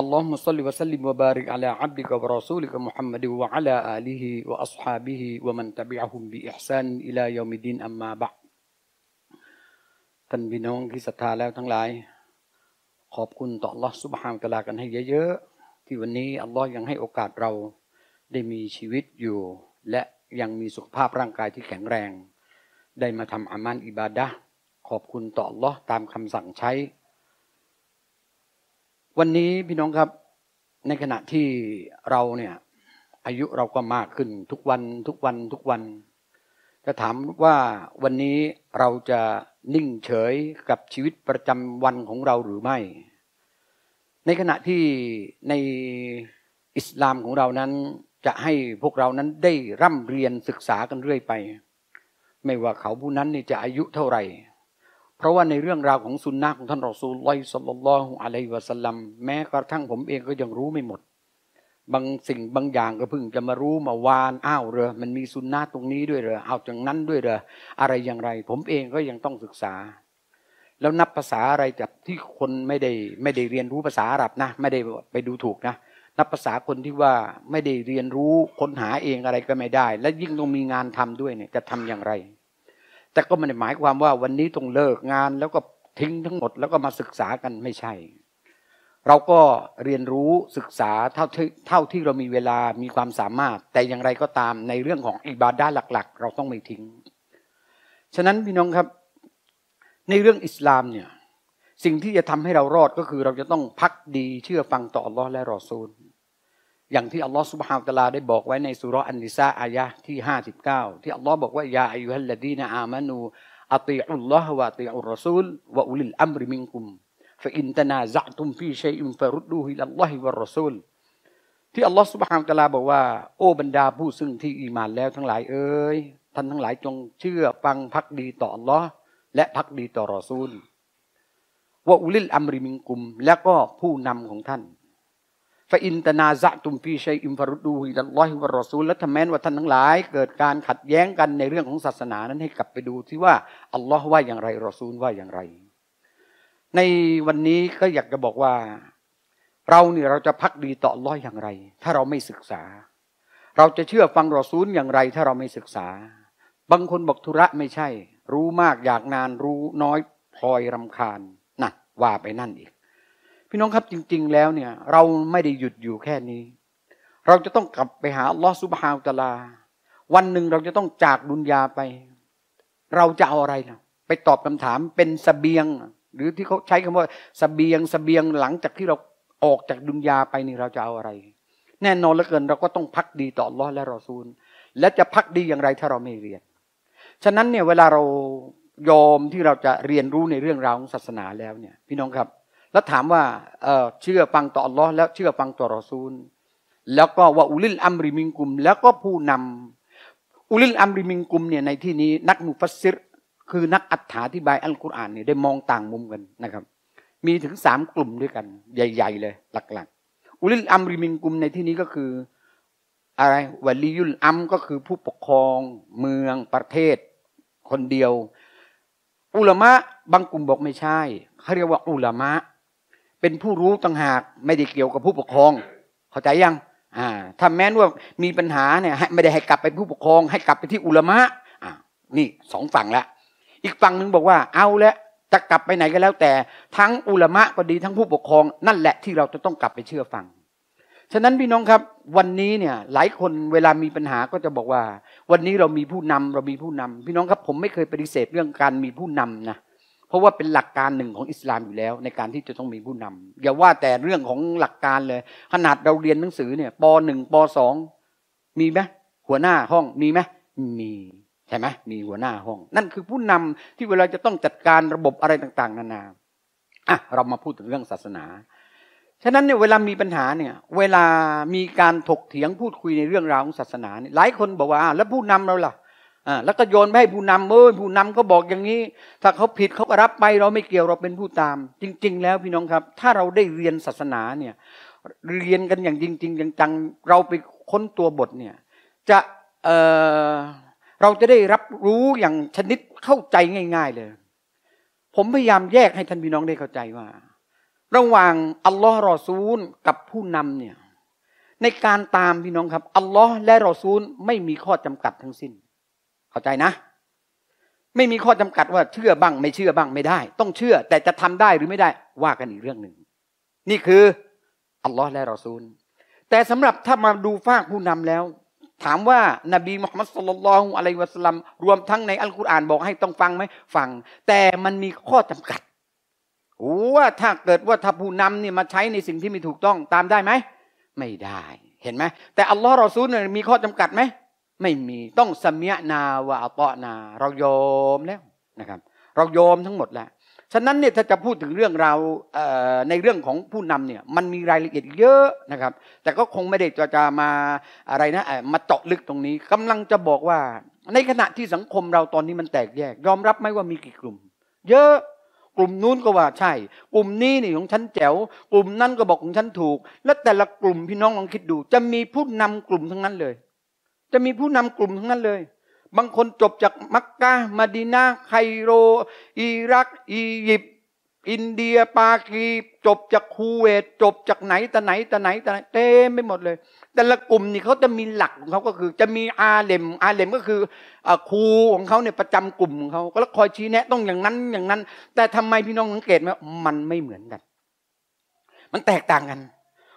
اللهم صل وسلم وبارك على عبدك ورسولك محمد وعلى آله وأصحابه ومن تبعهم بإحسان إلى يوم الدين أما بعد ท่านพี่น้องที่ศรัทธาแล้ว ทั้งหลาย ขอบคุณต่อ Allah s u b h a n a ละ ت ع กันให้เยอะๆที่วันนี้ Allah ยังให้โอกาสเรา ได้มีชีวิตอยู่ และ ยังมีสุขภาพร่างกายที่แข็งแรง ได้มาทำอามันอิบาดะขอบคุณต่อ Allah ตามคำสั่งใช้วันนี้พี่น้องครับในขณะที่เราเนี่ยอายุเราก็มากขึ้นทุกวันทุกวันทุกวัน จะถามว่าวันนี้เราจะนิ่งเฉยกับชีวิตประจำวันของเราหรือไม่ ในขณะที่ในอิสลามของเรานั้น จะให้พวกเรานั้นได้ร่ำเรียนศึกษากันเรื่อยไป ไม่ว่าเขาผู้นั้นนี่จะอายุเท่าไหร่เพราะว่าในเรื่องราวของสุนนะของท่านรอซูลลอยสัลลัลลอฮุอะลัยวะสัลลัมแม้กระทั่งผมเองก็ยังรู้ไม่หมด บางสิ่งบางอย่าง ก็เพิ่งจะมารู้มาวานอ้าวเรอมันมีสุนนะตรงนี้ด้วยเรอเอาจากนั้นด้วยเรออะไรอย่างไร ผมเองก็ยังต้องศึกษา แล้วนับภาษาอะไรจากที่คนไม่ได้ไม่ได้เรียนรู้ภาษาอาหรับนะไม่ได้ไปดูถูกนะ นับภาษาคนที่ว่าไม่ได้เรียนรู้ค้นหาเองอะไรก็ไม่ได้ และยิ่งต้องมีงานทำด้วยเนี่ย จะทำอย่างไรแต่ก็ไม่ได้หมายความว่าวันนี้ต้องเลิกงานแล้วก็ทิ้งทั้งหมดแล้วก็มาศึกษากันไม่ใช่ เราก็เรียนรู้ศึกษาเท่าที่เท่าที่เรามีเวลามีความสามารถแต่อย่างไรก็ตามในเรื่องของอิบาดาหลักๆ เราต้องไม่ทิ้ง ฉะนั้น พี่น้องครับ ในเรื่องอิสลามเนี่ยสิ่งที่จะทำให้เรารอดก็คือ เราจะต้องพักดีเชื่อฟังต่ออัลลอฮ์และรอซูลอย่างที่อัลลอฮ์สุบฮาวตลาได้บอกไว้ในสุรอันนิซาอายะที่ห้าสิบเก้าที่อัลลอฮ์บอกว่ายาอายุฮัลลดีน อามานูอัติอุลลอฮ์วะติอุลรซูลวะอุลิลอัมริมิงกุมฟอินตนาซะตุมฟีชัยอุมฟารุดดูฮิลัลลอฮิวะรอซูลที่อัลลอฮ์สุบฮาวตลาบอกว่า โอ้บรรดาผู้ซึ่งที่อีมานแล้วทั้งหลายเอ้ยท่านทั้งหลายจงเชื่อฟังพักดีต่ออัลลอฮ์และพักดีต่อรอซูลวะอุลิลอัมริมิงกุมและก็ผู้นำของท่านฟอินตนาซะตุมฟีชัยอิมฟารุดูฮิลลอฮิวะรอซูลและทแม้นว่าท่านทั้งหลายเกิดการขัดแย้งกันในเรื่องของศาสนานั้นให้กลับไปดูที่ว่าอัลลอฮ์ว่าอย่างไรรอซูลว่าอย่างไรในวันนี้ก็อยากจะบอกว่า เราเนี่ยเราจะพักดีต่ออัลลอฮ์อย่างไรถ้าเราไม่ศึกษา เราจะเชื่อฟังรอซูลอย่างไรถ้าเราไม่ศึกษา บางคนบอกธุระไม่ใช่ รู้มากอยากนานรู้น้อยพลอยรำคาญนะว่าไปนั่นอีกพี่น้องครับจริงๆแล้วเนี่ยเราไม่ได้หยุดอยู่แค่นี้ เราจะต้องกลับไปหาลอสซุบฮาวตาลา วันหนึ่งเราจะต้องจากดุนยาไป เราจะเอาอะไรนะไปตอบคำถามเป็นสเบียง หรือที่เขาใช้คำว่าสเบียงสเบียงหลังจากที่เราออกจากดุนยาไปนี่เราจะเอาอะไร แน่นอนเหลือเกิน เราก็ต้องพักดีต่อรลอฮและรอซูลและจะพักดีอย่างไรถ้าเราไม่เรียนฉะนั้นเนี่ยเวลาเรายอมที่เราจะเรียนรู้ในเรื่องราวของศาสนาแล้วเนี่ย พี่น้องครับแล้วถามว่าเเชื่อฟังต่ออัลลอฮ์แล้วเชื่อฟังต่อรอซูล แล้วก็ว่าอุลิลอัมริมิงกุม แล้วก็ผู้นำอุลิลอัมริมิงกุมเนี่ยในที่นี้ นักมุฟัสซิรคือนักอัถาธิบายอัลกุรอานเนี่ยได้มองต่างมุมกันนะครับ มีถึงสามกลุ่มด้วยกัน ใหญ่ ๆเลย หลักๆ อุลิลอัมริมิงกุม ในที่นี้ก็คืออะไรวลียุลอัมก็คือผู้ปกครอง เมืองประเทศคนเดียวอุลามะบางกลุ่มบอกไม่ใช่เขาเรียกว่าอุลามะเป็นผู้รู้ต่างหากไม่ได้เกี่ยวกับผู้ปกครอง เข้าใจยังอ่าถ้าแม้ว่ามีปัญหาเนี่ยไม่ได้ให้กลับไปผู้ปกครอง ให้กลับไปที่อุลมะอ่านี่สองฝั่งละอีกฝั่งหนึ่งบอกว่า เอาละจะกลับไปไหนก็แล้วแต่ ทั้งอุลมะก็ดีทั้งผู้ปกครอง นั่นแหละที่เราจะต้องกลับไปเชื่อฟัง ฉะนั้น พี่น้องครับ วันนี้เนี่ยหลายคนเวลามีปัญหาก็จะบอกว่า วันนี้เรามีผู้นำเรามีผู้นำ พี่น้องครับผมไม่เคยปฏิเสธเรื่องการมีผู้นำนะเพราะว่าเป็นหลักการหนึ่งของอิสลามอยู่แล้ว ในการที่จะต้องมีผู้นำอย่าว่าแต่เรื่องของหลักการเลยขนาดเราเรียนหนังสือเนี่ยปหนึ่งปสองมีไหมหัวหน้าห้องมีไหมมี ใช่ไหมมีหัวหน้าห้อง นั่นคือผู้นำที่เวลาจะต้องจัดการระบบอะไรต่างๆ นานาอ่ะเรามาพูดถึงเรื่องศาสนา ฉะนั้นเนี่ยเวลามีปัญหาเนี่ยเวลามีการถกเถียงพูดคุยในเรื่องราวของศาสนาเนี่ยหลายคนบอกว่าแล้วผู้นำเราล่ะ่าแล้วก็โยนไปให้ผู้นำเออผู้นำก็บอกอย่างนี้ ถ้าเขาผิดเขาก็รับไป เราไม่เกี่ยวเราเป็นผู้ตาม จริงๆ แล้วพี่น้องครับ ถ้าเราได้เรียนศาสนาเนี่ย เรียนกันอย่างจริงๆอย่างจังเราไปค้นตัวบทเนี่ย จะ เออเราจะได้รับรู้อย่างชนิดเข้าใจง่าย ๆ เลย ผมพยายามแยกให้ท่านพี่น้องได้เข้าใจว่า ระหว่างอัลลอฮ์รอซูลกับผู้นำเนี่ยในการตามพี่น้องครับ อัลลอฮ์และรอซูลไม่มีข้อจำกัด ทั้งสิ้นเข้าใจนะ ไม่มีข้อจำกัดว่าเชื่อบ้างไม่เชื่อบ้างไม่ได้ ต้องเชื่อแต่จะทำได้หรือไม่ได้ ว่ากันอีกเรื่องหนึ่ง นี่คืออัลลอฮ์และรอซูลแต่สำหรับถ้ามาดูฟากผู้นำแล้ว ถามว่า นบีมุฮัมมัดสุลลัลฮุอะลัยวะสลลัมรวมทั้งในอัลกุรอานบอกให้ต้องฟังไหมฟัง แต่มันมีข้อจำกัดว่าถ้าเกิดว่าถ้าผู้นำเนี่ยมาใช้ในสิ่งที่ไม่ถูกต้องตามได้ไหมไม่ได้เห็นไหมแต่อัลลอฮ์รอซูลมีข้อจำกัดไหมไม่มีต้อง สมียนาวะอัตนา เรายอมแล้วนะครับเรายอมทั้งหมดแล้ว ฉะนั้นเนี่ยถ้าจะพูดถึงเรื่องเราเในเรื่องของผู้นำเนี่ยมันมีรายละเอียดเยอะนะครับ แต่ก็คงไม่ได้จะมาอะไรนะมาเจาะลึกตรงนี้ กำลังจะบอกว่าในขณะที่สังคมเราตอนนี้มันแตกแยกยอมรับไหมว่ามีกี่กลุ่ม เยอะกลุ่มนู้นก็ว่าใช่ กลุ่มนี้นี่ของฉันแจ๋วกลุ่มนั่นก็บอกของฉันถูก และแต่ละกลุ่มพี่น้องลองคิดดู จะมีผู้นำกลุ่มทั้งนั้นเลยจะมีผู้นำกลุ่มทั้งนั้นเลย บางคนจบจากมักกะมาดินาไคโร อิรัก อียิปต์ อินเดีย ปากีจบจากคูเวต จบจากไหนแต่ไหนแต่ไหนแต่ไหนเต็มไปหมดเลย แต่ละกลุ่มนี่เขาจะมีหลักของเขาก็คือจะมีอาเลม อาเลมก็คือครูของเขาเนี่ยประจำกลุ่มของเขาก็คอยชี้แนะต้องอย่างนั้นอย่างนั้น แต่ทำไมพี่น้องสังเกตไหมมันไม่เหมือนกัน มันแตกต่างกัน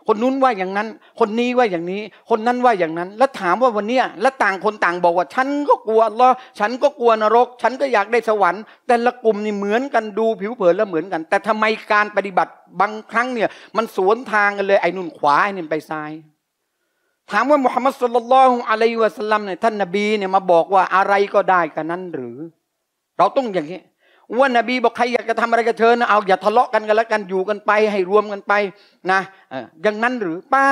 คนนู้นว่าอย่างนั้น คนนี้ว่าอย่างนี้ คนนั้นว่าอย่างนั้น แล้วถามว่าวันเนี้ยแล้วต่างคนต่างบอกว่าฉันก็กลัวล้อฉันก็กลัวนรก ฉันก็อยากได้สวรรค์ แต่ละกลุ่มนี่เหมือนกันดูผิวเผินแล้วเหมือนกัน แต่ทำไมการปฏิบัติบางครั้งเนี่ย มันสวนทางกันเลยไอ้นุ่นขวาไอ้นี่ไปซ้าย ถามว่ามุฮัมมัดสุลลัลอะลัยวะสัลลัมเนี่ยท่านนบีเนี่ยมาบอกว่าอะไรก็ได้กันนั้นหรือ เราต้องอย่างนี้ว่านบีบอกใครอยากจะทำอะไรกับเธอนะเอาอย่าทะเลาะกันกันแล้วกันอยู่กันไปให้รวมกันไปนะอย่างนั้นหรือเปล่า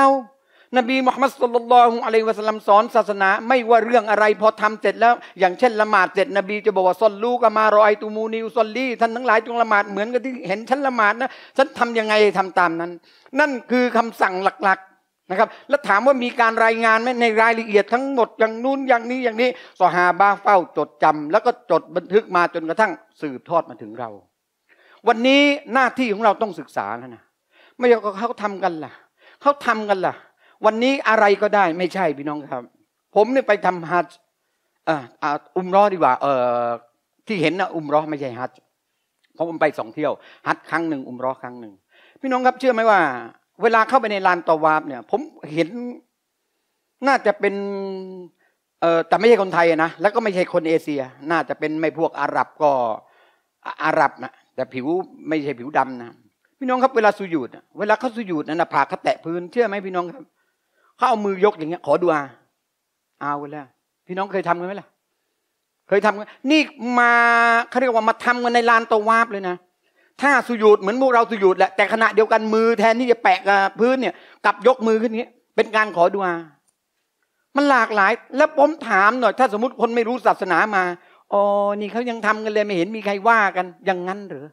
นบีมุฮัมมัดสุลลัลฮุอะลัยวะสัลลัมสอนศาสนา ไม่ว่าเรื่องอะไรพอทำเสร็จแล้ว อย่างเช่นละหมาดเสร็จนบีจะบอกว่าซอลลูกามารอไอตูมูนิุซอลลี่ท่านทั้งหลายจงละหมาดเหมือนกับที่เห็นฉันละหมาดนะฉันทํำยังไงทำตามนั้น นั่นคือคำสั่งหลักนะครับแล้วถามว่ามีการรายงานไหมในรายละเอียดทั้งหมดอย่างนู้นอย่างนี้อย่างนี้สหาบาเฝ้าจดจำแล้วก็จดบันทึกมาจนกระทั่งสืบทอดมาถึงเรา วันนี้หน้าที่ของเราต้องศึกษาแล้วนะไม่ใช่เขาทำกันล่ะเขาทำกันล่ะ วันนี้อะไรก็ได้ไม่ใช่พี่น้องครับ ผมเนี่ยไปทำฮัจอุมร้อดีกว่า เออที่เห็นนะอุมร้อไม่ใช่ฮัจเพราะผมไปสองเที่ยวฮัจครั้งหนึ่งอุมร้อครั้งหนึ่งพี่น้องครับเชื่อไหมว่าเวลาเข้าไปในลานตวาบเนี่ย ผมเห็น น่าจะเป็น เออแต่ไม่ใช่คนไทยนะแล้วก็ไม่ใช่คนเอเชีย น่าจะเป็นไม่พวกอาหรับก็ อาหรับนะแต่ผิวไม่ใช่ผิวดำนะพี่น้องครับเวลาสุญุดเวลาเขาสุญุดนั่นนะผากเขาแตะพื้น เชื่อไหมพี่น้องครับ เขาเอามือยกอย่างเงี้ยขอดูอาเอาเลยพี่น้องเคยทำกันไหมล่ะเคยทำกันนี่มาเขาเรียกว่ามาทำกันในลานตวาบเลยนะถ้าสุญูดเหมือนพวกเราสุญูดแหละ แต่ขณะเดียวกันมือแทนที่จะแปะกับพื้นเนี่ยกลับยกมือขึ้นนี้เป็นการขอดูอามันหลากหลาย แล้วผมถามหน่อยถ้าสมมติคนไม่รู้ศาสนามา อ๋อนี่เขายังทำกันเลยไม่เห็นมีใครว่ากันอย่างนั้นหรือ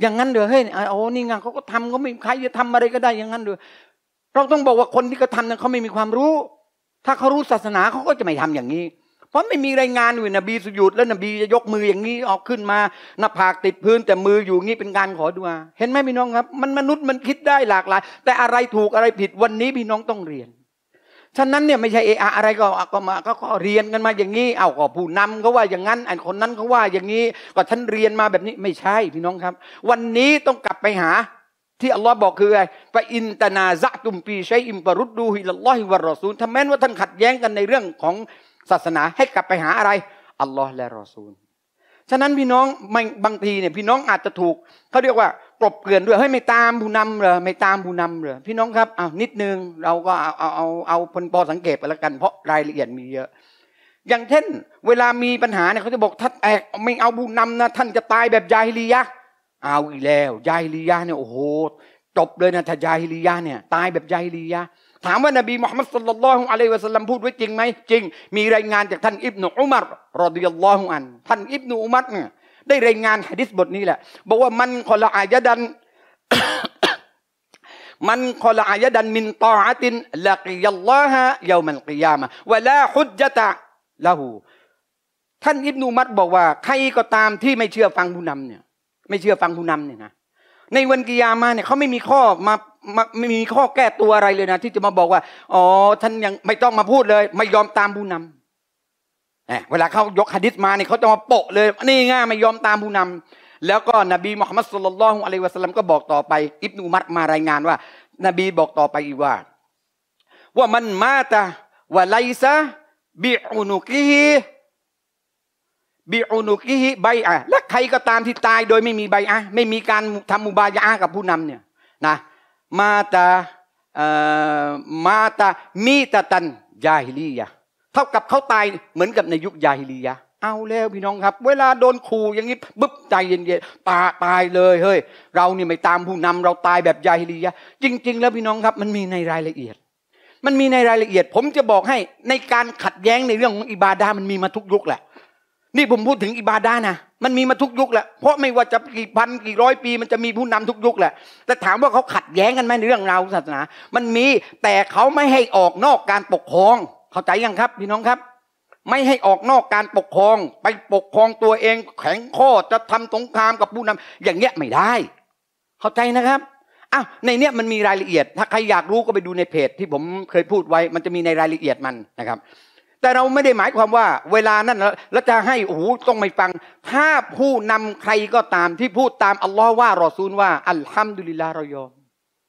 อย่างนั้นเหรอเฮ้ยโอ้นี่ไงเขาก็ทำเขาไม่ใครจะทำอะไรก็ได้อย่างนั้นเหรอเราต้องบอกว่าคนที่กระทำนั้นเขาไม่มีความรู้ ถ้าเขารู้ศาสนาเขาก็จะไม่ทำอย่างนี้ราะไม่มีรายงานอยู่นบีสุยุด แล้วนบีจะยกมืออย่างนี้ออกขึ้นมาหน้าผากติดพื้น แต่มืออยู่งี้เป็นการขอดุอาเห็นไหมพี่น้องครับ มันมนุษย์มันคิดได้หลากหลาย แต่อะไรถูกอะไรผิด วันนี้พี่น้องต้องเรียนฉะนั้นเนี่ยไม่ใช่เออะไรก็ก็มาก็เรียนกันมา อย่างนี้เอาก็ผู้นำเขาว่าอย่างนั้นอันคนนั้นเขาว่าอย่างนี้ก็ท่านเรียนมาแบบนี้ไม่ใช่พี่น้องครับ วันนี้ต้องกลับไปหา ที่อัลลอฮ์บอกคืออะไรไปอินตนาซะตุมปีใช้อิมปรุดดูฮิลลอฮิวะรอซูลถ้าแม้นว่าท่านขัดแย้งกันในเรื่องของศาสนาให้กลับไปหาอะไรอัลลอฮ์และรอซูล ฉะนั้นพี่น้องบางทีเนี่ยพี่น้องอาจจะถูก เขาเรียกว่ากลบเกลื่อนด้วยเฮ้ยไม่ตามผู้นำเลยไม่ตามผู้นำเลยพี่น้องครับเอานิดนึง เราก็เอาเอาเอาเอาพลปอสังเกตไปแล้วกันเพราะรายละเอียดมีเยอะ อย่างเช่นเวลามีปัญหาเนี่ยเขาจะบอกท่านแอกไม่เอาผู้นำนะท่านจะตายแบบยาฮิลียะ เอาอีกแล้วยาฮิลียะเนี่ยโอ้โหจบเลยนะถ้ายาฮิลียะเนี่ยตายแบบยาฮิลียะถามว่านบีมุฮัมมัดสุลลัลฮุอะลัยวะสัลลัมพูดไว้จริงไหมจริง มีรายงานจากท่านอิบนุอุมัรรอดิยัลลอฮุอันท่านอิบนุอุมัรได้รายงานฮะดิษบทนี้แหละบอกว่ามันขละอายดันมันขละอายดันมินตออัตินละกิยัลลอฮะยามันกิยามะวะลาฮุจะตะ ละหูท่านอิบนุมัรบอกว่า ใครก็ตามที่ไม่เชื่อฟังผู้นำเนี่ยไม่เชื่อฟังผู้นำเนี่ยนะในวันกิยามาเนี่ยเขาไม่มีข้อมาไม่มีข้อแก้ตัวอะไรเลยนะที่จะมาบอกว่าอ๋อท่านยังไม่ต้องมาพูดเลย ไม่ยอมตามผู้นำเวลาเขายกฮะดิษมาเนี่ยเขาจะมาโปะเลย นี่ง่ายไม่ยอมตามผู้นำแล้วก็นบีมุฮัมมัดสุลลัลฮุอะลัยวะสัลลัมก็บอกต่อไป อิบนุมัดมา รายงานว่า นบีบอกต่อไปอีกว่า ว่ามันมาตะวะไลซะบิอุนุกิฮิบิอุนุกิฮิใบอะและใครก็ตามที่ตายโดยไม่มีใบอะไม่มีการทำมุบายะกับผู้นำเนี่ยนะมาตามาตามีตะตันยาฮิลียะเท่ากับเขาตายเหมือนกับในยุคยาฮิลียะเอาแล้ว พี่น้องครับ เวลาโดนขู่อย่างนี้ปุ๊บใจเย็นๆตาตายเลยเฮ้ย เรานี่ไม่ตามผู้นำเราตายแบบยาฮิลียะจริงๆแล้วพี่น้องครับ มันมีในรายละเอียด มันมีในรายละเอียดผมจะบอกให้ในการขัดแย้งในเรื่องของอิบาดามันมีมาทุกยุคแหละนี่ผมพูดถึงอิบาดานะ มันมีมาทุกยุคแหละ เพราะไม่ว่าจะกี่พันกี่ร้อย ปีมันจะมีผู้นำทุกยุคแหละ แต่ถามว่าเขาขัดแย้งกันไหมเรื่องราวศาสนา มันมีแต่เขาไม่ให้ออกนอกการปกครอง เข้าใจยังครับ พี่น้องครับ ไม่ให้ออกนอกการปกครอง ไปปกครองตัวเอง แข็งข้อจะทำสงครามกับผู้นำ อย่างเงี้ยไม่ได้ เข้าใจนะครับ อ้าวในเนี้ยมันมีรายละเอียด ถ้าใครอยากรู้ก็ไปดูในเพจที่ผมเคยพูดไว้มันจะมีในรายละเอียดมันนะครับแต่เราไม่ได้หมายความว่า เวลานั้น แล้วจะให้โอ้โหต้องไม่ฟังถ้าผู้นำใครก็ตามที่พูดตามอัลลอฮ์ว่า รอซูลว่า อัลฮัมดุลิลลาเรายอม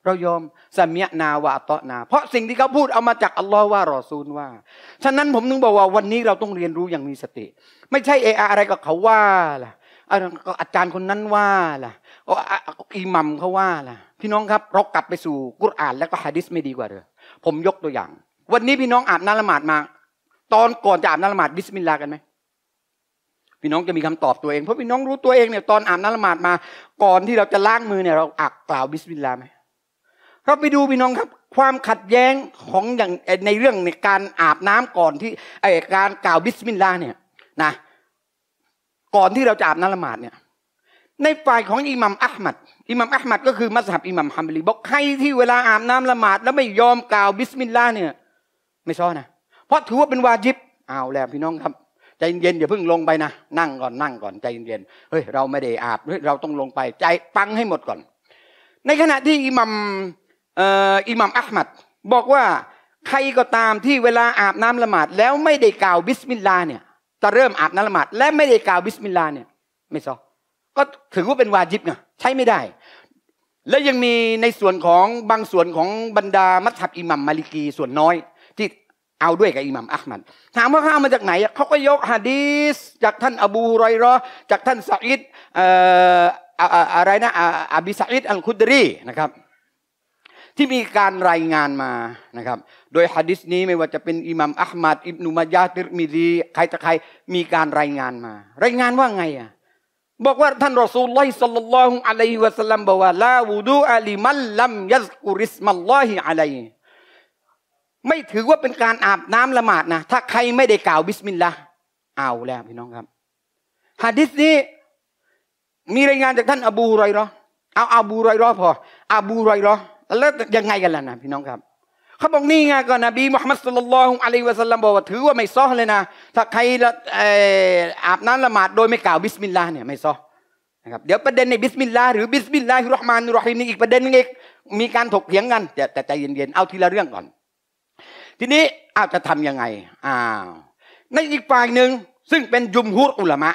เรายอมสมียนาวะตอนาเพราะสิ่งที่เขาพูดเอามาจากอัลลอฮ์ว่า รอซูลว่า ฉะนั้นผมนึงบอกว่าวันนี้เราต้องเรียนรู้อย่างมีสติ ไม่ใช่เออะไรก็เขาว่าล่ะอาจารย์คนนั้นว่าล่ะอิหมัมเขาว่าล่ะ พี่น้องครับเรากลับไปสู่กุรอานแล้วก็ฮะดิษไม่ดีกว่าเลยอผมยกตัวอย่าง วันนี้พี่น้องอาบน้ำละหมาดมาตอนก่อนจะอาบน้ำละหมาดบิสมิลลาห์กันไหมพี่น้องจะมีคำตอบตัวเองเพราะพี่น้องรู้ตัวเองเนี่ยตอนอาบน้ำละหมาดมา ก่อนที่เราจะล้างมือเนี่ยเราอักกล่าวบิสมิลลาห์ไหมเราไปดูพี่น้องครับความขัดแย้งของอย่างในเรื่องในการอาบน้ำก่อนที่ไอการกล่าวบิสมิลลาห์เนี่ยนะก่อนที่เราจะอาบน้ำละหมาดเนี่ยในฝ่ายของอิหมัมอัลมัดอิหมัมอัลมัดก็คือมัสฮับอิหมัมฮัมบลีบอกใครที่เวลาอาบน้ำละหมาดแล้วไม่ยอมกล่าวบิสมิลลาห์เนี่ยไม่ชอบนะเพราะถือว่าเป็นวาจิบอ้าวแล้วพี่น้องครับใจเย็นอย่าเพิ่งลงไปนะ นั่งก่อนนั่งก่อนใจเย็นเฮ้ย เราไม่ได้อาบเฮ้ยเราต้องลงไป ใจฟังให้หมดก่อน ในขณะที่ อิหมัมอิหมัมอัลมัด บอกว่าใครก็ตามที่เวลาอาบน้ำละหมาด แล้วไม่ได้กล่าวบิสมิลลาเนี่ย จะเริ่มอาบน้ำละหมาด และไม่ได้กล่าวบิสมิลลาเนี่ยไม่ซอก็ถือว่าเป็นวาจิบไงใช้ไม่ได้ และยังมีในส่วนของบางส่วนของบรรดามัสยิดอิหมัมมาลิกีส่วนน้อย ที่เอาด้วยกับอิหมัมอัลมัดถามว่าข้ามาจากไหนเขาก็ยกฮะดีสจากท่านอบูไรรอจากท่านสาอิดอะไรนะอับิสาอิดอัลคุดรีนะครับที่มีการรายงานมานะครับ โดยฮะดิษนี้ไม่ว่าจะเป็นอิหมัมอัลมัดอิบนุมายาติรมิดีใครจะใครมีการรายงานมา รายงานว่าไงอ่ะบอกว่าท่านรอซูลไลสัลลัลลอฮุอะลัยฮิวะสัลลัมบอกว่าลาวูดูอัลิมัลลัมยัซกุริสมัลลอฮิอะลัยฮิไม่ถือว่าเป็นการอาบน้ำละหมาดนะ ถ้าใครไม่ได้กล่าวบิสมิลลาห์เอาแล้วพี่น้องครับฮะดิษนี้มีรายงานจากท่านอบูไรรอเอาอบูไรรอพออบูไรรอแล้วยังไงกันล่ะนะพี่น้องครับ เขาบอกนี่ไงก็นบีมุฮัมมัดสุลลัลลอฮุอะลัยวะสัลลัมบอกว่าถือว่าไม่ซ้อเลยนะ ถ้าใครอาบน้ำละหมาด โดยไม่กล่าวบิสมิลลาห์เนี่ยไม่ซ้อนะครับ เดี๋ยวประเด็นในบิสมิลลาห์หรือบิสมิลลาฮิรเราะห์มานุรเราะฮีมนี่อีกประเด็นนึงอีกมีการถกเถียงกันแต่ใจเย็นๆ เอาทีละเรื่องก่อนทีนี้อาจจะทํำยังไงอ้าวในอีกฝ่ายหนึ่งซึ่งเป็นยุมฮุรอุลามะ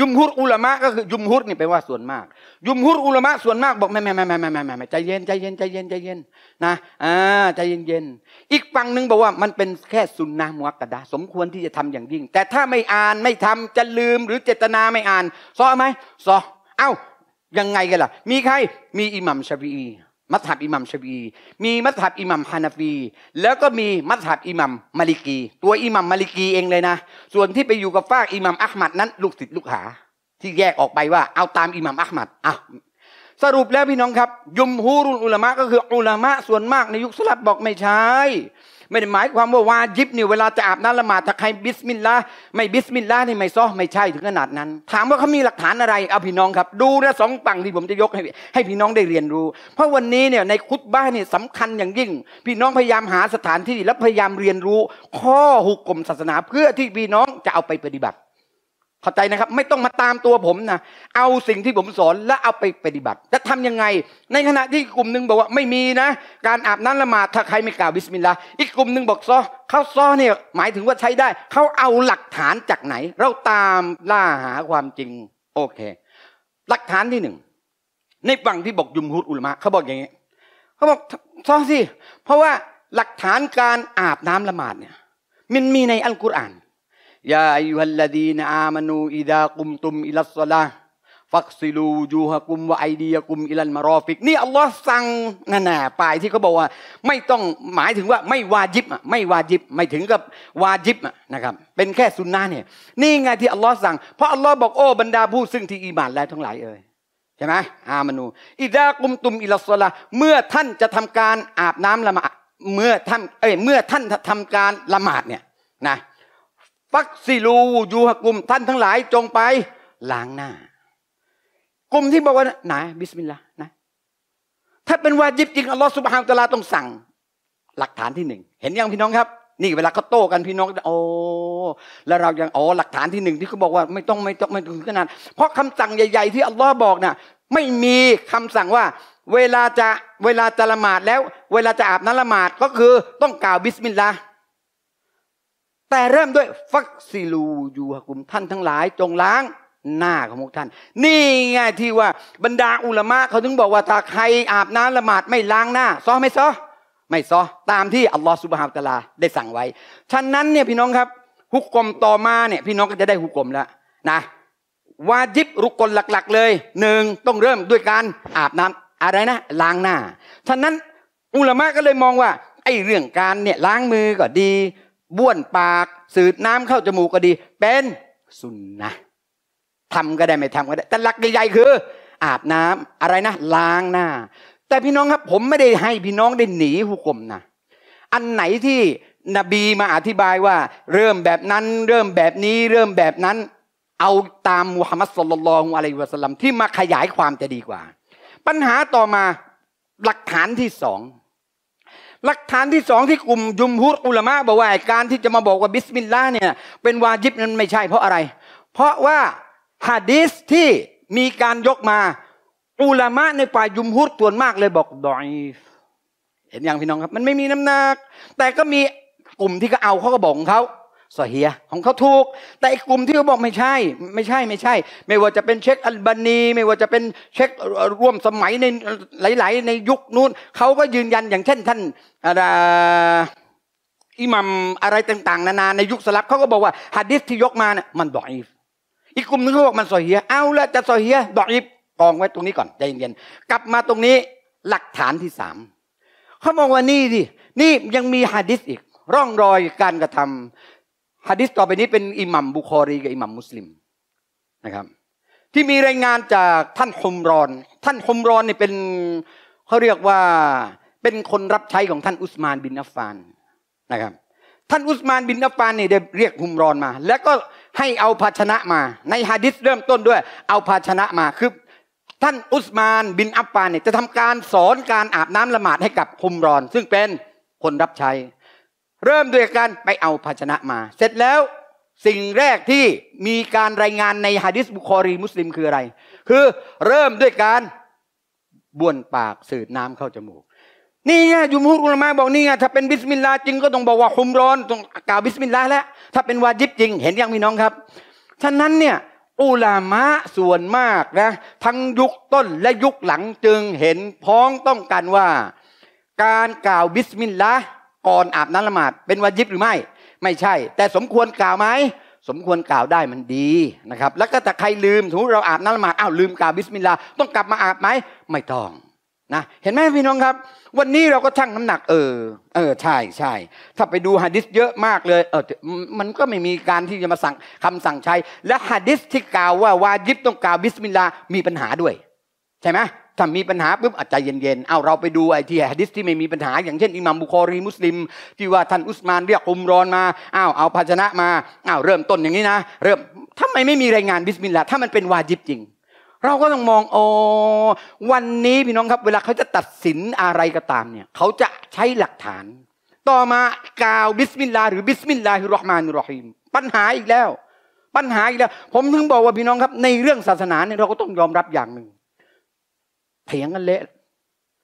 ยุมฮุรอุลามะก็คือยุมฮุรนี่แปลว่าส่วนมาก ยุมฮุรอุลามะ ส่วนมากบอกไม่ไม่ไม่ไม่ไม่ไม่ไม่ใจเย็นใจเย็นใจเย็นใจเย็นนะอ่าใจเย็นเย็นอีกฝั่งหนึ่งบอกว่ามันเป็นแค่สุนนะมุอักกะดาสมควรที่จะทำอย่างยิ่ง แต่ถ้าไม่อ่านไม่ทำจะลืมหรือเจตนาไม่อ่านซอไหมซอเอ้ายังไงกันล่ะมีใครมีอิหมัมชาบีมัสฮับอิหมัมชบีมีมัสฮับอิหมัมฮานาฟี แล้วก็มีมัสฮับอิหมัมมาลิกี ตัวอิหมัมมาลิกีเองเลยนะ ส่วนที่ไปอยู่กับฝากอิหมัมอัลมัดนั้น ลูกศิษย์ลูกหาที่แยกออกไปว่าเอาตามอิหมัมอัลมัดอ่ะสรุปแล้วพี่น้องครับ ยุมฮูรุลอุลามะก็คืออุลามะ ส่วนมากในยุคสลับบอกไม่ใช่ไม่ได้หมายความว่าวาญิบเนี่ยเวลาจะอาบน้ำละหมาดถ้าใครบิสมิลลาห์ไม่บิสมิลลาห์นี่ไม่ซ้อไม่ใช่ถึงขนาดนั้นถามว่าเขามีหลักฐานอะไรเอาพี่น้องครับ ดูนะสองฝั่งที่ผมจะยกให้ให้พี่น้องได้เรียนรู้ เพราะวันนี้เนี่ยในคุตบ้านเนี่ยสำคัญอย่างยิ่ง พี่น้องพยายามหาสถานที่และพยายามเรียนรู้ ข้อหุกกลมศาสนา เพื่อที่พี่น้องจะเอาไปปฏิบัติเข้าใจนะครับ ไม่ต้องมาตามตัวผมนะ เอาสิ่งที่ผมสอนแล้วเอาไปปฏิบัติ จะทํำยังไง ในขณะที่กลุ่มหนึ่งบอกว่าไม่มีนะ การอาบน้ำละหมาดถ้าใครไม่กล่าวบิสมิลลาห์อีกกลุ่มหนึ่งบอกซอเขาซอเนี่ยหมายถึงว่าใช้ได้ เขาเอาหลักฐานจากไหน เราตามล่าหาความจริง โอเค หลักฐานที่หนึ่ง ในฝั่งที่บอกยุมฮุดอุลมะเขาบอกอย่างนี้เขาบอกซอสิเพราะว่าหลักฐานการอาบน้ำละหมาดเนี่ยมันมีในอัลกุรอาน يا أيها الذين آمنوا إذا قمتم إلى الصلاة فاغسلوا وجوهكم وأيديكم إلى المرافق นี่ อัลลอฮ์สั่งนั่นนละปลายที่เขาบอกว่า ไม่ต้อง หมายถึงว่า ไม่วาจิบอ่ะไม่วาจิบไม่ถึงกับ วาจิบอ่ะนะครับ เป็นแค่สุนนะเนี่ย นี่ไงที่อัลลอฮ์สั่ง เพราะอัลลอฮ์บอกโอ้บรรดาผู้ซึ่งที่อีบานแล้วทั้งหลายเอ่ยใช่ไหมอามานูอิดากุมตุม อิลสลาเมื่อท่านจะทำการอาบน้ำละหมาดเมื่อท่านเอ้ยเมื่อท่านทำการละหมาดเนี่ยนะฟักซิลูยูหกลุ่มท่านทั้งหลายจงไปล้างหน้า กลุ่มที่บอกว่าไหนบิสมิลลาห์นะถ้าเป็นวาจิบจริงอัลลอฮฺสุบฮานตะลาต้องสั่ง หลักฐานที่หนึ่งเห็นยังพี่น้องครับ นี่เวลาเขาโต้กันพี่น้องโอ้แล้วเรายังอ๋อหลักฐานที่หนึ่งที่เขาบอกว่าไม่ต้องไม่ต้องไม่ถึงขนาดเพราะคำสั่งใหญ่ ๆ ที่อัลลอฮ์บอกน่ะไม่มีคำสั่งว่า เวลาจะเวลาจะละหมาดแล้ว เวลาจะอาบน้ำละหมาดก็คือต้องกล่าวบิสมิลลาห์แต่เริ่มด้วยฟักซิลูยูฮกุมท่านทั้งหลายจงล้างหน้าของพวกท่าน นี่ไงที่ว่าบรรดาอุลามะเขาถึงบอกว่าถ้าใครอาบน้ำละหมาดไม่ล้างหน้าซ้อไม่ซอไม่ซอตามที่อัลลอฮฺสุบฮาวตะลาได้สั่งไว้ ฉะนั้นเนี่ยพี่น้องครับฮุกกลมต่อมาเนี่ย พี่น้องก็จะได้ฮุกกลมแล้วนะวาจิบรุกกลหลักๆเลยหนึ่งต้องเริ่มด้วยการอาบน้ำอะไรนะ ล้างหน้าฉะนั้นอุลามะก็เลยมองว่าไอ้เรื่องการเนี่ยล้างมือก็ดีบ้วนปากสืดน้ำเข้าจมูกก็ดี เป็นสุนนะทำก็ได้ไม่ทำก็ได้ แต่หลักใหญ่ๆคืออาบน้ำอะไรนะ ล้างหน้า แต่พี่น้องครับผมไม่ได้ให้พี่น้องได้หนีหุกกลมนะ อันไหนที่นบีมาอธิบายว่าเริ่มแบบนั้นเริ่มแบบนี้เริ่มแบบนั้น เอาตามมุฮัมมัดสุลลัลของอะลัยวะสลัมที่มาขยายความจะดีกว่า ปัญหาต่อมาหลักฐานที่สองหลักฐานที่สองที่กลุ่มยุมฮุตอุลามะบอกว่าการที่จะมาบอกว่าบิสมิลลาห์เนี่ยเป็นวาจิบนั้นไม่ใช่เพราะอะไร เพราะว่าฮะดีสที่มีการยกมา อุลามะในฝ่ายยุมฮุตส่วนมากเลยบอก ดอยเห็นอย่างพี่น้องครับมันไม่มีน้ำหนัก แต่ก็มีกลุ่มที่ก็เอาเขาก็บอกของเขาสเฮียของเขาถูก แต่อีกกลุ่มที่เขาบอกไม่ใช่ ไม่ใช่ไม่ใช่ ไม่ว่าจะเป็นเช็คอัลบานี ไม่ว่าจะเป็นเช็คร่วมสมัยในหลาย ๆ ในยุคนู้นเขาก็ยืนยันอย่างเช่นท่านอิหมัมอะไรต่าง ๆ นานา ในยุคสลับเขาก็บอกว่าฮัดิสที่ยกมาเนี่ยมันดอยอีกกลุ่มนึงเขาบอกมันสเฮีย เอาละจะสเฮียดอยกองไว้ตรงนี้ก่อนใจเย็นๆกลับมาตรงนี้หลักฐานที่สามเขามองว่านี่ดินี่ยังมีฮะดิษอีกร่องรอยการกระทำฮะดิษต่อไปนี้เป็นอิหมัมบุคอรีกับอิหมัมมุสลิมนะครับ ที่มีรายงานจากท่านคุมรอน ท่านคุมรอนเนี่ยเป็นเขาเรียกว่าเป็นคนรับใช้ของท่านอุสมานบินอัฟฟานนะครับท่านอุสมานบินอัฟฟานเนี่ยได้เรียกคุมรอนมา แล้วก็ให้เอาภาชนะมา ในฮะดิษเริ่มต้นด้วยเอาภาชนะมาคือ ท่านอุสมานบินอัฟฟานเนี่ยจะทำการสอนการอาบน้ำละหมาดให้กับคุมรอน ซึ่งเป็นคนรับใช้เริ่มด้วยการไปเอาภาชนะมา เสร็จแล้วสิ่งแรกที่มีการรายงานในฮะดิษบุคอรีมุสลิมคืออะไร คือเริ่มด้วยการบ้วนปากสืดน้ำเข้าจมูกนี่ไงยูมฮุุลมาบอกนี่ไงถ้าเป็นบิสมิลลาจริงก็ต้องบอกว่าคุมร้อนต้องกล่าวบิสมิลลาแล้วถ้าเป็นวาจิบจริงเห็นยังมีน้องครับ ฉะนั้นเนี่ยอุลามะส่วนมากนะทั้งยุคต้นและยุคหลังจึงเห็นพ้องต้องกันว่าการกล่าวบิสมิลลาห์ก่อนอาบน้ำละหมาดเป็นวาญิบหรือไม่ไม่ใช่ แต่สมควรกล่าวไหม สมควรกล่าวได้มันดีนะครับ แล้วก็แต่ใครลืม สมมติเราอาบน้ำละหมาดอ้าวลืมกล่าวบิสมิลลาห์ต้องกลับมาอาบไหมไม่ต้อง นะ เห็นไหมพี่น้องครับ วันนี้เราก็ชั่งน้ำหนัก เออ เออ ใช่ใช่ถ้าไปดูฮะดิษเยอะมากเลย เออมันก็ไม่มีการที่จะมาสั่งคำสั่งใช้และฮะดิษที่กล่าวว่าวาญิบต้องกล่าวบิสมิลลาห์มีปัญหาด้วย ใช่ไหมถ้ามีปัญหาปุ๊บอาจจะเย็นๆเอาเราไปดูไอ้ที่ฮะดิษที่ไม่มีปัญหาอย่างเช่นอิหมัมบุคอรีมุสลิม ที่ว่าท่านอุสมานเรียกอุมรอนมาอ้าวเอาภาชนะมาอ้าวเริ่มต้นอย่างนี้นะเริ่มทำไมไม่มีรายงานบิสมิลลาห์ถ้ามันเป็นวาจิบจริง เราก็ต้องมองโอ้วันนี้พี่น้องครับ เวลาเขาจะตัดสินอะไรก็ตามเนี่ยเขาจะใช้หลักฐาน ต่อมากล่าวบิสมิลลาห์หรือบิสมิลลาฮิรราะห์มานุรรฮีมปัญหาอีกแล้ว ปัญหาอีกแล้ว ผมถึงบอกว่าพี่น้องครับ ในเรื่องศาสนาเนี่ยเราก็ต้องยอมรับอย่างหนึ่งเถียงกันเละ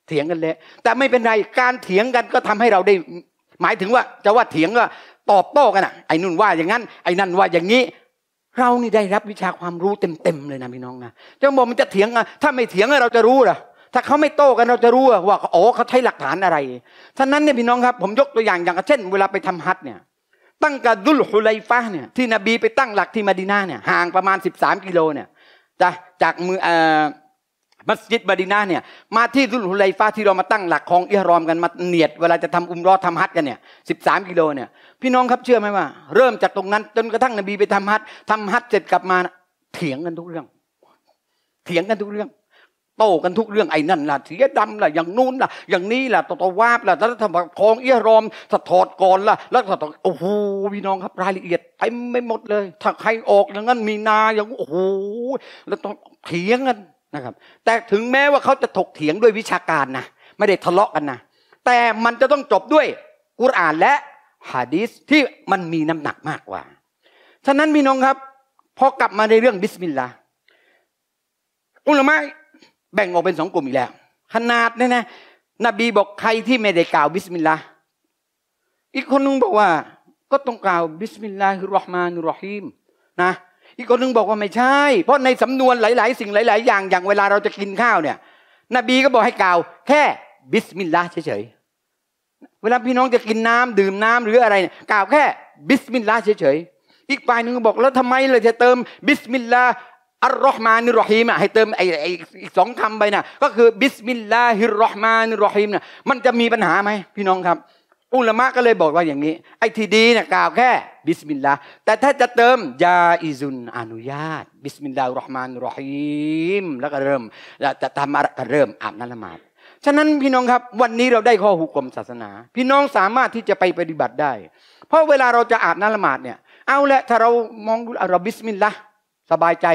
เถียงกันเละ แต่ไม่เป็นไร การเถียงกันก็ทำให้เราได้ หมายถึงว่า จะว่าเถียงก็ตอบโต้กันอ่ะไอ้นุ่นว่าอย่างนั้น ไอ้นั่นว่าอย่างนี้ เรานี่ได้รับวิชาความรู้เต็มๆเลยนะพี่น้องนะจะบอกมันจะเถียงอ่ะถ้าไม่เถียงเราจะรู้หรอ ถ้าเขาไม่โต้กันเราจะรู้ว่าอ๋อเขาใช้หลักฐานอะไรท่านั้นเนี่ยพี่น้องครับ ผมยกตัวอย่างอย่างเช่น เวลาไปทำฮัทเนี่ย ตั้งกระดุลฮุไลฟ้าเนี่ย ที่นบีไปตั้งหลักที่มาดินาเนี่ย ห่างประมาณ 13 กิโลเนี่ยจากจากมืออมัสยิดบาดีนาเนี่ยมาที่รุลฮุไลฟ้าที่เรามา ตั้งหลักของอิฮรอมกันมาเนียด เวลาจะทำอุมรอทำฮัทกันเนี่ยสิบสามกิโลเนี่ยพี่น้องครับเชื่อไหมว่า เริ่มจากตรงนั้นจนกระทั่งนบีไปทำฮัททำฮัทเสร็จกลับมา เถียงกันทุกเรื่อง เถียงกันทุกเรื่อง โต้กันทุกเรื่องไอ้นั่นล่ะเสียดำล่ะอย่างนู้นล่ะอย่างนี้ล่ะตตวาบล่ะแล้วทำคองเอียรอมสะทอดก่อนล่ะแล้วสะทอดโอ้โหพี่น้องครับรายละเอียดไอ้ไม่หมดเลย ถ้าใครออกอย่างนั้นมีนาอย่างโอ้โหแล้วต้องเถียงกันะครับแต่ถึงแม้ว่าเขาจะถกเถียงด้วยวิชาการนะไม่ได้ทะเลาะกันนะ แต่มันจะต้องจบด้วยกุรอานและฮะดีสที่มันมีน้ำหนักมากกว่าฉะนั้นมีน้องครับพอกลับมาในเรื่องบิสมิลลาอุลามะแบ่งออกเป็นสองกลุ่มอีกแล้ว ขนาดเนี่ยนะ นบีบอกใครที่ไม่ได้กล่าวบิสมิลลาอีกคนนึงบอกว่าก็ต้องกล่าวบิสมิลลาฮิรราะห์มานุรรฮีมนะอีกคนนึงบอกว่าไม่ใช่เพราะในสำนวนหลาย ๆ สิ่งหลาย ๆ อย่างอย่างเวลาเราจะกินข้าวเนี่ย นบีก็บอกให้กล่าว แค่บิสมิลลาห์เฉย ๆเวลาพี่น้องจะกินน้ำ ดื่มน้ำหรืออะไรกล่าวแค่บิสมิลลาห์เฉย ๆอีกฝ่ายหนึ่งบอกแล้วทำไมเราจะเติมบิสมิลลาห์อัลลอฮ์มานุรอฮีมอ่ะให้เติมไอ้ไอ้อีกสองคำไปนะก็คือบิสมิลลาฮิรราะห์มานุรอฮีมนะ่มันจะมีปัญหาไหมพี่น้องครับอุลมะก็เลยบอกว่าอย่างนี้ ไอ้ที่ดีเนี่ยกล่าวแค่บิสมิลลาห์แต่ถ้าจะเติมยาอิซุน อนุญาต บิสมิลลาห์รอฮ์มานรอฮีม แล้วก็เริ่มแล้วจะทำอะไรก็เริ่มอาบน้ำละหมาดฉะนั้นพี่น้องครับ วันนี้เราได้ข้อหุกกลมศาสนา พี่น้องสามารถที่จะไปปฏิบัติได้ เพราะเวลาเราจะอาบน้ำละหมาดเนี่ยเอาละถ้าเรามองดูเราบิสมิลลาห์สบายใจ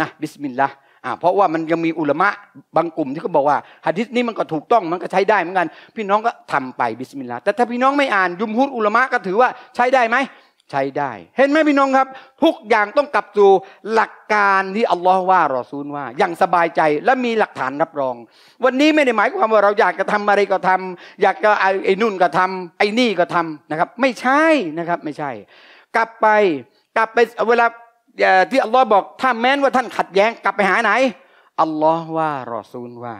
นะบิสมิลลาห์เพราะว่ามันยังมีอุลมะบางกลุ่ม ที่เขาบอกว่าหะดิษนี้มันก็ถูกต้องมันก็ใช้ได้เหมือนกัน พี่น้องก็ทำไปบิสมิลลาห์แต่ถ้าพี่น้องไม่อ่านยุมฮุดอุลมะก็ถือว่า ใช้ได้ไหมใช้ได้ เห็นไหมพี่น้องครับทุกอย่างต้องกลับสู่หลักการที่อัลลอฮ์ว่ารอซูลว่าอย่างสบายใจและมีหลักฐานรับรอง วันนี้ไม่ได้หมายความว่าเราอยากจะทำอะไรก็ทำ อยากจะไอ้นุ่นก็ทำไอ้นี่ก็ทำนะครับ ไม่ใช่นะครับไม่ใช่ กลับไปกลับไปเวลาที่อัลลอฮ์บอกถ้าแม้นว่าท่านขัดแย้งกลับไปหาไหนอัลลอฮ์ว่ารอซูลว่า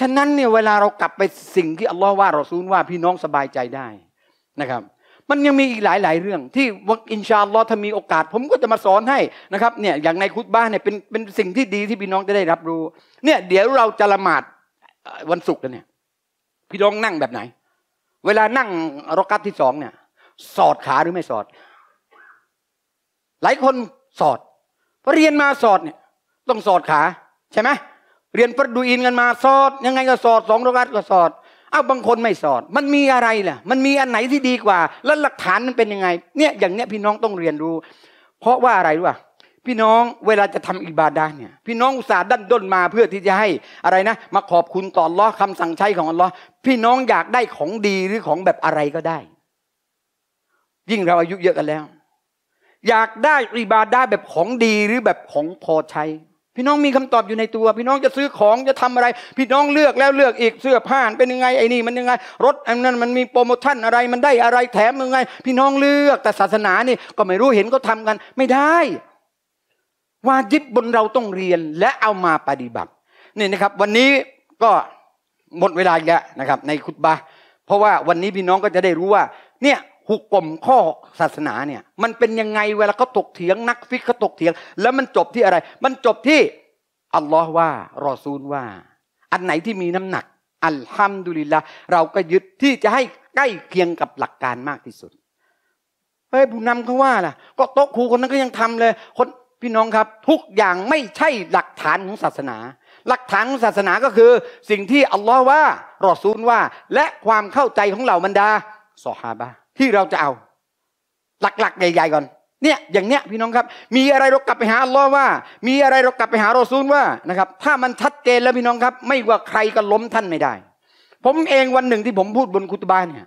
ฉะนั้นเนี่ยเวลาเรากลับไปสิ่งที่อัลลอฮ์ว่ารอซูลว่าพี่น้องสบายใจได้นะครับ มันยังมีอีกหลาย ๆ เรื่องที่ อินชาอัลลอฮ์ถ้ามีโอกาสผมก็จะมาสอนให้นะครับ เนี่ยอย่างในคุตบ้านเนี่ยเป็นเป็นสิ่งที่ดีที่พี่น้องจะได้รับรู้ เนี่ย เดี๋ยวเราจะละหมาดวันศุกร์ล้นเนี่ย พี่น้องนั่งแบบไหน เวลานั่งรอกัตที่สองเนี่ย สอดขาหรือไม่สอด หลายคนสอดเรียนมาสอดเนี่ย ต้องสอดขา ใช่ไหมเรียนประดูอินกันมาสอด ยังไงก็สอดสองรกัดก็สอด เอาบางคนไม่สอด มันมีอะไรล่ะ มันมีอันไหนที่ดีกว่า แล้วหลักฐานมันเป็นยังไงเนี่ยอย่างเนี้ยพี่น้องต้องเรียนรู้ เพราะว่าอะไรรู้ป่ะพี่น้องเวลาจะทำอิบาดาเนี่ยพี่น้องอุตส่าห์ดันด้นมา เพื่อที่จะให้อะไรนะมาขอบคุณต่อล้อคำสั่งใช้ของอัลลอฮ์พี่น้องอยากได้ของดีหรือของแบบอะไรก็ได้ ยิ่งเราอายุเยอะกันแล้วอยากได้อิบาดาแบบของดีหรือแบบของพอใช้ พี่น้องมีคำตอบอยู่ในตัว พี่น้องจะซื้อของจะทำอะไร พี่น้องเลือกแล้วเลือกอีกเสื้อผ้าเป็นยังไงไอ้นี่มันยังไง รถอันนั้นมันมีโปรโมชั่นอะไร มันได้อะไรแถมยังไง พี่น้องเลือกแต่ศาสนานี่ก็ไม่รู้เห็นก็ทำกัน ไม่ได้วาจิบบนเราต้องเรียนและเอามาปฏิบัติ นี่นะครับ วันนี้ก็หมดเวลาแล้วนะครับ ในคุตบะ เพราะว่าวันนี้พี่น้องก็จะได้รู้ว่า เนี่ยหุกกลมข้อศาสนาเนี่ย มันเป็นยังไงเวลาเขาตกเถียง นักฟิกเขาตกเถียง แล้วมันจบที่อะไร มันจบที่อัลลอฮ์ว่า รอซูลว่า อันไหนที่มีน้ำหนัก อัลฮัมดุลิลละเราก็ยึดที่จะให้ใกล้เคียงกับหลักการมากที่สุดเฮ้ยผู้นำเขาว่าล่ะก็โต๊ะครูคนนั้นก็ยังทำเลย คนพี่น้องครับ ทุกอย่างไม่ใช่หลักฐานของศาสนา หลักฐานของศาสนาก็คือสิ่งที่อัลลอฮ์ว่ารอซูลว่า และความเข้าใจของเหล่าบรรดาสฮาบะที่เราจะเอา หลักๆ ใหญ่ ๆ ก่อน เนี่ยอย่างเนี้ยพี่น้องครับ มีอะไรเรากลับไปหาอัลลอฮ์ว่า มีอะไรเรากลับไปหาเราซูลว่านะครับ ถ้ามันชัดเจนแล้วพี่น้องครับ ไม่ว่าใครก็ล้มท่านไม่ได้ ผมเองวันหนึ่งที่ผมพูดบนคุตบานเนี่ย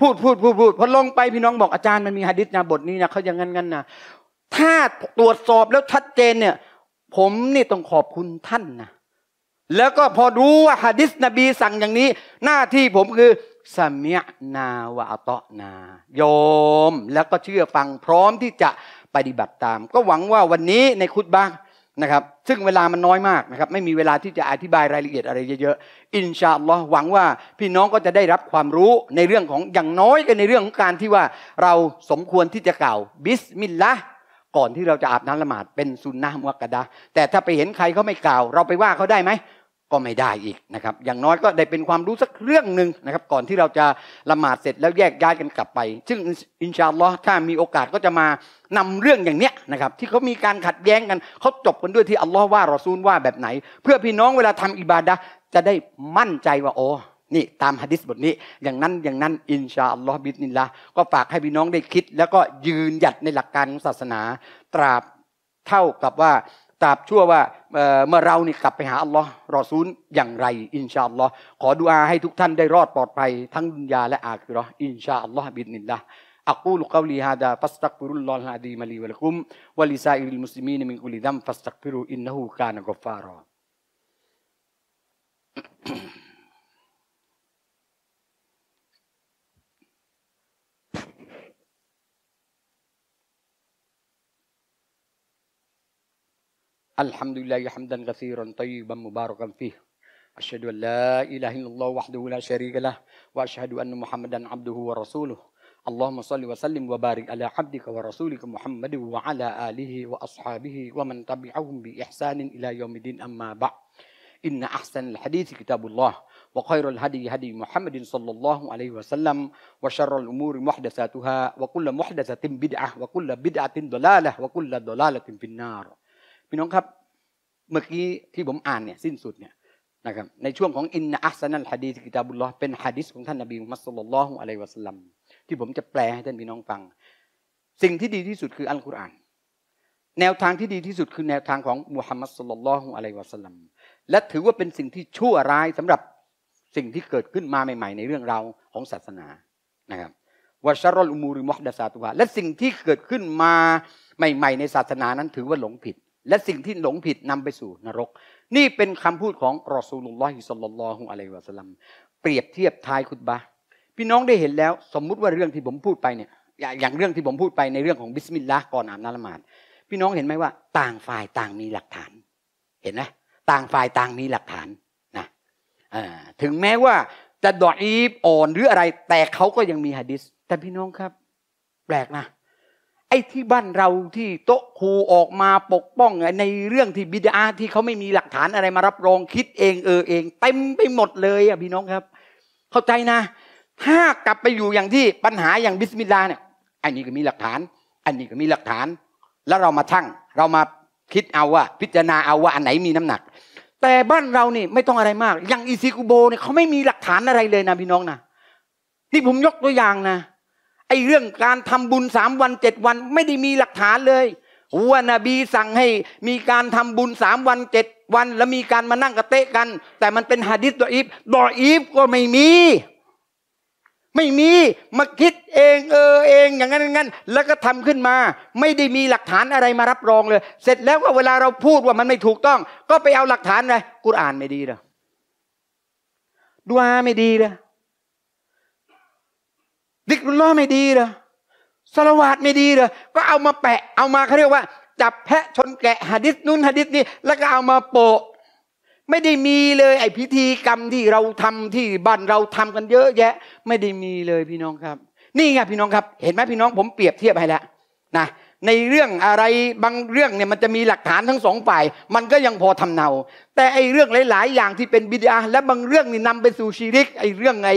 พูดพูดพูดพูดพอลงไปพี่น้องบอกอาจารย์มันมีฮะดิษนะบทนี้นะเขาอย่างนั้นงั้นนะถ้าตรวจสอบแล้วชัดเจนเนี่ยผมนี่ต้องขอบคุณท่านนะแล้วก็พอรู้ว่าฮะดิษนบีสั่งอย่างนี้ หน้าที่ผมคือสมียนาวะอตนา โยม แล้วก็เชื่อฟังพร้อมที่จะปฏิบัติตาม ก็หวังว่าวันนี้ในคุตบ้างนะครับ ซึ่งเวลามันน้อยมากนะครับไม่มีเวลาที่จะอธิบายรายละเอียดอะไรเยอะๆอินชาอัลลอฮ์หวังว่าพี่น้องก็จะได้รับความรู้ในเรื่องของอย่างน้อยก็ในเรื่องของการที่ว่าเราสมควรที่จะกล่าวบิสมิลลาห์ก่อนที่เราจะอาบน้ำละหมาดเป็นสุนนะมุกกะดะแต่ถ้าไปเห็นใครเขาไม่กล่าว เราไปว่าเขาได้ไหมก็ไม่ได้อีกนะครับ อย่างน้อยก็ได้เป็นความรู้สักเรื่องหนึ่งนะครับ ก่อนที่เราจะละหมาดเสร็จแล้วแยกย้ายกันกลับไป ซึ่งอินชาอัลลอฮ์ถ้ามีโอกาสก็จะมานำเรื่องอย่างเนี้ยนะครับที่เขามีการขัดแย้งกันเขาจบกันด้วยที่อัลลอฮ์ว่ารอซูลว่าแบบไหน เพื่อพี่น้องเวลาทำอิบาดะจะได้มั่นใจว่าโอ้นี่ตามฮะดิษบทนี้ อย่างนั้นอย่างนั้น อินชาอัลลอฮ์บิสมิลละก็ฝากให้พี่น้องได้คิด แล้วก็ยืนหยัดในหลักการศาสนาตราบเท่ากับว่าตราบชั่วว่าเมื่อเรานี่กลับไปหาอัลลอฮ์รอซูลอย่างไร อินชาอัลลอฮ์ขอดุอาให้ทุกท่านได้รอดปลอดภัยทั้งดุนยาและอาคิรออินชาอัลลอฮ์บิดนิลละอักูลกาลีฮาดาฟัสตักฟิรุลลอฮ์อาดีมาลีวะลักุมวะลิซาอิลมุสลิมีนมินกุลิดัมฟัสตักฟิรุอินนะฮูกานะกฟารอ الحمد لله حمدا كثيرا طيبا مباركا فيه أشهد أن لا إله إلا الله وحده لا شريك له وأشهد أن محمدا عبده ورسوله اللهم صل وسلم وبارك على عبدك ورسولك محمد وعلى آله وأصحابه ومن تبعهم بإحسان إلى يوم الدين أما بعد إن أحسن الحديث كتاب الله وخير الهدي هدي محمد صلى الله عليه وسلم وشر الأمور محدثاتها وكل محدثة بدعة وكل بدعة ضلالة وكل ضلالة في النار พี่น้องครับเมื่อกี้ที่ผมอ่านเนี่ยสิ้นสุดเนี่ยนะครับในช่วงของอินอัสนันฮะดีสกิตาบุลลอฮ์เป็นฮะดิสของท่านนบีมุฮัมมัดสุลลัลลอฮุอะลัยวะสัลลัมที่ผมจะแปลให้ท่านพี่น้องฟัง สิ่งที่ดีที่สุดคืออัลกุรอาน แนวทางที่ดีที่สุดคือแนวทางของมุฮัมมัดสุลลัลลอฮุอะลัยวะสัลลัมและถือว่าเป็นสิ่งที่ชั่วร้ายสำหรับสิ่งที่เกิดขึ้นมาใหม่ ๆ ในเรื่องราวของศาสนานะครับวชรอลอุมูริมอฮดาซาตุวาและสิ่งที่เกิดขึ้นมาใหม่ ๆ ในศาสนานั้นถือว่าหลงผิดและสิ่งที่หลงผิดนำไปสู่นรก นี่เป็นคำพูดของรอสูลุลลอฮิสลลลอฮุอะลัยวะสัลลัมเปรียบเทียบท้ายคุตบะพี่น้องได้เห็นแล้ว สมมุติว่าเรื่องที่ผมพูดไปเนี่ยอย่างเรื่องที่ผมพูดไปในเรื่องของบิสมิลลาห์ก่อนอานนัละหมาดพี่น้องเห็นไหมว่า ต่างฝ่ายต่างมีหลักฐาน เห็นไหมต่างฝ่ายต่างมีหลักฐานนะถึงแม้ว่า จะดออีฟอ่อนหรืออะไรแต่เขาก็ยังมีฮะดิษแต่พี่น้องครับ แปลกนะไอ้ที่บ้านเราที่โต๊ะครูออกมาปกป้อง ในเรื่องที่บิดาที่เขาไม่มีหลักฐานอะไรมารับรอง คิดเองเออเองเต็มไปหมดเลยอ่ะพี่น้องครับ เข้าใจนะ ถ้ากลับไปอยู่อย่างที่ปัญหาอย่างบิสมิลลาเนี่ย อันนี้ก็มีหลักฐาน อันนี้ก็มีหลักฐาน แล้วเรามาชั่งเรามาคิดเอาว่า พิจารณาเอาว่าอันไหนมีน้ำหนัก แต่บ้านเรานี่ไม่ต้องอะไรมาก อย่างอีซิกุโบเนี่ยเขาไม่มีหลักฐานอะไรเลยนะพี่น้องนะนี่ผมยกตัวอย่างนะไอ้เรื่องการทำบุญสามวันเจ็ดวันไม่ได้มีหลักฐานเลยว่านบีสั่งให้ มีการทำบุญสามวันเจ็ดวัน แล้วมีการมานั่งกระเตะกัน แต่มันเป็นฮะดิษดออีฟดออีฟก็ไม่มี ไม่มีมาคิดเอง เออเองอย่างนั้นอย่างนั้นแล้วก็ทำขึ้นมา ไม่ได้มีหลักฐานอะไรมารับรองเลย เสร็จแล้วก็เวลาเราพูดว่ามันไม่ถูกต้อง ก็ไปเอาหลักฐานอะไรกุรอานไม่ดีเลยดูอาไม่ดีเลยดิกรุลล้อไม่ดีเหรอสลาวาดไม่ดีเหรอก็เอามาแปะ เอามาเขาเรียกว่า จับแพะชนแกะหะดิษนุนหะดิษนี่แล้วก็เอามาโปะ ไม่ได้มีเลยไอพิธีกรรมที่เราทำที่บ้านเราทำกันเยอะแยะ ไม่ได้มีเลยพี่น้องครับ นี่ไงพี่น้องครับ เห็นไหมพี่น้องผมเปรียบเทียบให้แล้วนะในเรื่องอะไรบางเรื่องเนี่ยมันจะมีหลักฐานทั้งสองฝ่าย มันก็ยังพอทำเนาแต่ไอ้เรื่องหลาย ๆ อย่างที่เป็นบิดาและบางเรื่องนี่นำไปสู่ชีริก ไอ้เรื่องไอ้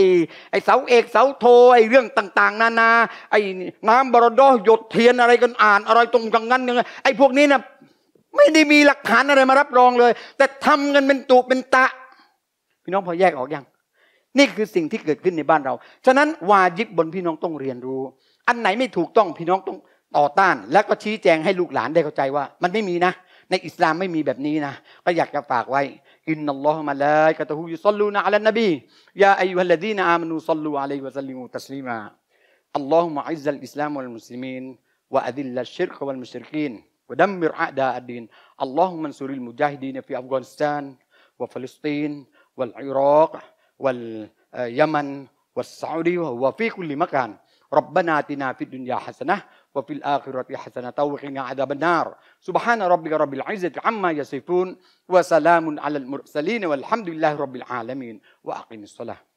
ไอ้เสาเอกเสาโทไอ้เรื่องต่าง ๆ นานา ไอ้น้ำบรดอหยดเทียนอะไรกันอ่าน อะไรตรงกยางนั้นงั้นไอ้พวกนี้นะไม่ได้มีหลักฐานอะไรมารับรองเลย แต่ทำกันเป็นตุเป็นตะ พี่น้องพอแยกออกยังนี่คือสิ่งที่เกิดขึ้นในบ้านเรา ฉะนั้นวาจิบบนพี่น้องต้องเรียนรู้ อันไหนไม่ถูกต้องพี่น้องต้องต่อต้านและก็ชี้แจงให้ลูกหลานได้เข้าใจว่ามันไม่มีนะในอิสลามไม่มีแบบนี้นะก็อยากจะฝากไว้อินนัลลอฮฺมะลายกะตฮูยุซัลลูนะอัลนบียาอายุฮัลลดีนอามานูซัลลูอะลัยวะซัลลิมุตัสลีมาอัลลอฮุมะอิซัลอิสลามุลมุสลิมีนวะอัดิลลัชชิรุวัลมุชริกีนวดมมรอั ودمر أعداء الدين اللهم انصر المجاهدين ล ي أ ต غ ا ن س ล ا ن و ف ل วัล ن و ا ل ع วั ق و า ل ي م ن والسعودية وفي ิ ل مكان ربنا آتنا في الدنيا حسنة wa fil akhirati hasanah tawqina adab an-nar subhana rabbika rabbil izzati amma yasifun wa salamun alal mursalin walhamdulillahi rabbil alamin wa aqimish shalah